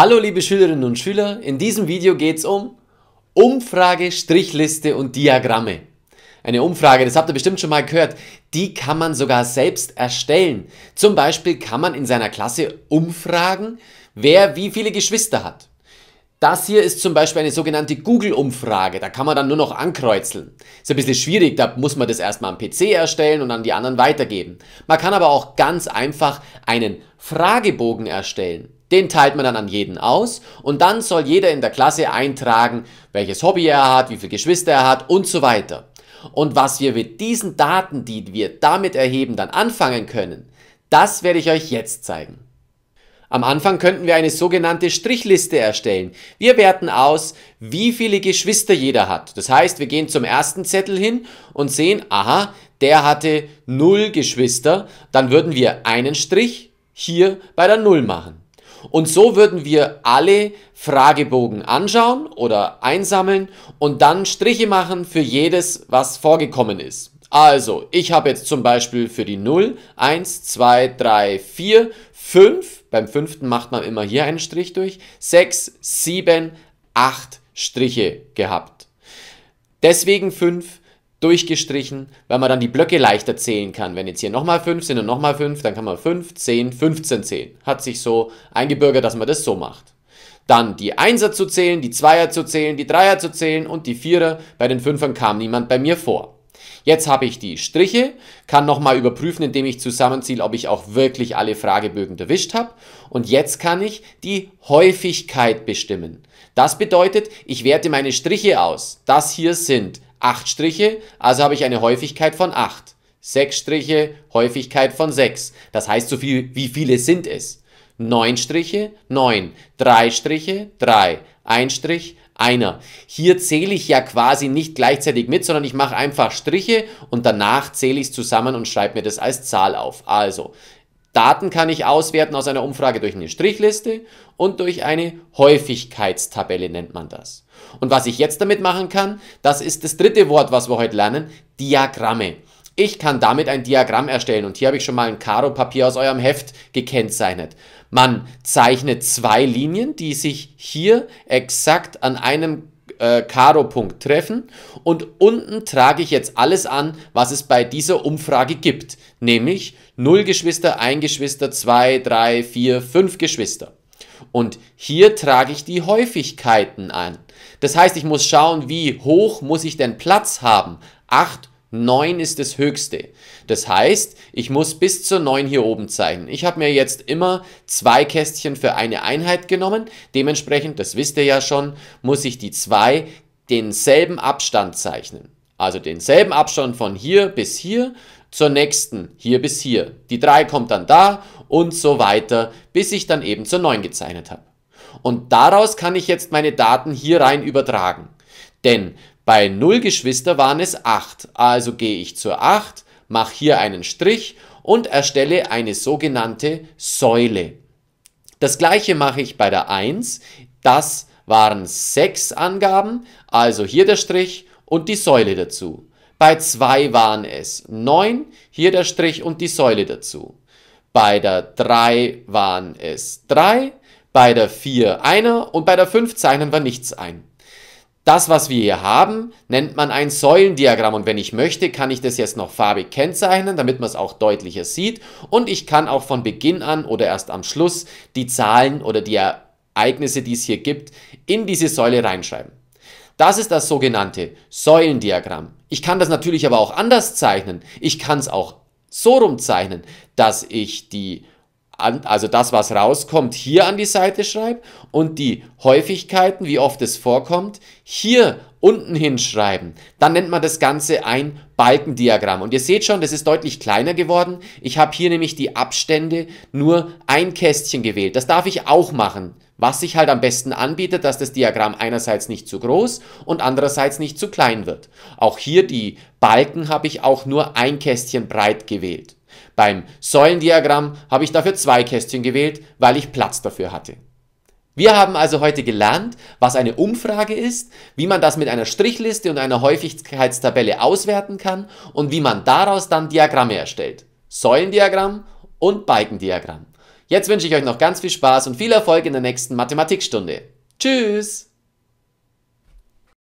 Hallo liebe Schülerinnen und Schüler, in diesem Video geht es um Umfrage, Strichliste und Diagramme. Eine Umfrage, das habt ihr bestimmt schon mal gehört, die kann man sogar selbst erstellen. Zum Beispiel kann man in seiner Klasse umfragen, wer wie viele Geschwister hat. Das hier ist zum Beispiel eine sogenannte Google-Umfrage, da kann man dann nur noch ankreuzeln. Ist ein bisschen schwierig, da muss man das erstmal am PC erstellen und an die anderen weitergeben. Man kann aber auch ganz einfach einen Fragebogen erstellen. Den teilt man dann an jeden aus und dann soll jeder in der Klasse eintragen, welches Hobby er hat, wie viele Geschwister er hat und so weiter. Und was wir mit diesen Daten, die wir damit erheben, dann anfangen können, das werde ich euch jetzt zeigen. Am Anfang könnten wir eine sogenannte Strichliste erstellen. Wir werten aus, wie viele Geschwister jeder hat. Das heißt, wir gehen zum ersten Zettel hin und sehen, aha, der hatte null Geschwister. Dann würden wir einen Strich hier bei der Null machen. Und so würden wir alle Fragebogen anschauen oder einsammeln und dann Striche machen für jedes, was vorgekommen ist. Also, ich habe jetzt zum Beispiel für die 0, 1, 2, 3, 4, 5, beim fünften macht man immer hier einen Strich durch, 6, 7, 8 Striche gehabt. Deswegen 5, durchgestrichen, weil man dann die Blöcke leichter zählen kann. Wenn jetzt hier nochmal 5 sind und nochmal 5, dann kann man 5, 10, 15 zählen. Hat sich so eingebürgert, dass man das so macht. Dann die Einser zu zählen, die Zweier zu zählen, die Dreier zu zählen und die Vierer. Bei den Fünfern kam niemand bei mir vor. Jetzt habe ich die Striche, kann nochmal überprüfen, indem ich zusammenziehe, ob ich auch wirklich alle Fragebögen erwischt habe. Und jetzt kann ich die Häufigkeit bestimmen. Das bedeutet, ich werte meine Striche aus. Das hier sind 8 Striche, also habe ich eine Häufigkeit von 8. 6 Striche, Häufigkeit von 6. Das heißt, so viel, wie viele sind es? 9 Striche, 9. 3 Striche, 3. 1 Strich, einer. Hier zähle ich ja quasi nicht gleichzeitig mit, sondern ich mache einfach Striche und danach zähle ich es zusammen und schreibe mir das als Zahl auf. Also, Daten kann ich auswerten aus einer Umfrage durch eine Strichliste und durch eine Häufigkeitstabelle nennt man das. Und was ich jetzt damit machen kann, das ist das dritte Wort, was wir heute lernen, Diagramme. Ich kann damit ein Diagramm erstellen und hier habe ich schon mal ein Karo-Papier aus eurem Heft gekennzeichnet. Man zeichnet zwei Linien, die sich hier exakt an einem äh, Karo-Punkt treffen und unten trage ich jetzt alles an, was es bei dieser Umfrage gibt, nämlich 0 Geschwister, 1 Geschwister, 2, 3, 4, 5 Geschwister. Und hier trage ich die Häufigkeiten an. Das heißt, ich muss schauen, wie hoch muss ich denn Platz haben? 8, 9 ist das höchste. Das heißt, ich muss bis zur 9 hier oben zeichnen. Ich habe mir jetzt immer zwei Kästchen für eine Einheit genommen. Dementsprechend, das wisst ihr ja schon, muss ich die 2 denselben Abstand zeichnen. Also denselben Abstand von hier bis hier zur nächsten hier bis hier. Die 3 kommt dann da und so weiter, bis ich dann eben zur 9 gezeichnet habe. Und daraus kann ich jetzt meine Daten hier rein übertragen. Denn bei 0 Geschwister waren es 8, also gehe ich zur 8, mache hier einen Strich und erstelle eine sogenannte Säule. Das gleiche mache ich bei der 1, das waren 6 Angaben, also hier der Strich und die Säule dazu. Bei 2 waren es 9, hier der Strich und die Säule dazu. Bei der 3 waren es 3, bei der 4 einer und bei der 5 zeichnen wir nichts ein. Das, was wir hier haben, nennt man ein Säulendiagramm und wenn ich möchte, kann ich das jetzt noch farbig kennzeichnen, damit man es auch deutlicher sieht und ich kann auch von Beginn an oder erst am Schluss die Zahlen oder die Ereignisse, die es hier gibt, in diese Säule reinschreiben. Das ist das sogenannte Säulendiagramm. Ich kann das natürlich aber auch anders zeichnen. Ich kann es auch so rumzeichnen, dass ich die an, also das, was rauskommt, hier an die Seite schreibe und die Häufigkeiten, wie oft es vorkommt, hier unten hinschreiben. Dann nennt man das Ganze ein Balkendiagramm. Und ihr seht schon, das ist deutlich kleiner geworden. Ich habe hier nämlich die Abstände nur ein Kästchen gewählt. Das darf ich auch machen. Was sich halt am besten anbietet, dass das Diagramm einerseits nicht zu groß und andererseits nicht zu klein wird. Auch hier die Balken habe ich auch nur ein Kästchen breit gewählt. Beim Säulendiagramm habe ich dafür zwei Kästchen gewählt, weil ich Platz dafür hatte. Wir haben also heute gelernt, was eine Umfrage ist, wie man das mit einer Strichliste und einer Häufigkeitstabelle auswerten kann und wie man daraus dann Diagramme erstellt. Säulendiagramm und Balkendiagramm. Jetzt wünsche ich euch noch ganz viel Spaß und viel Erfolg in der nächsten Mathematikstunde. Tschüss!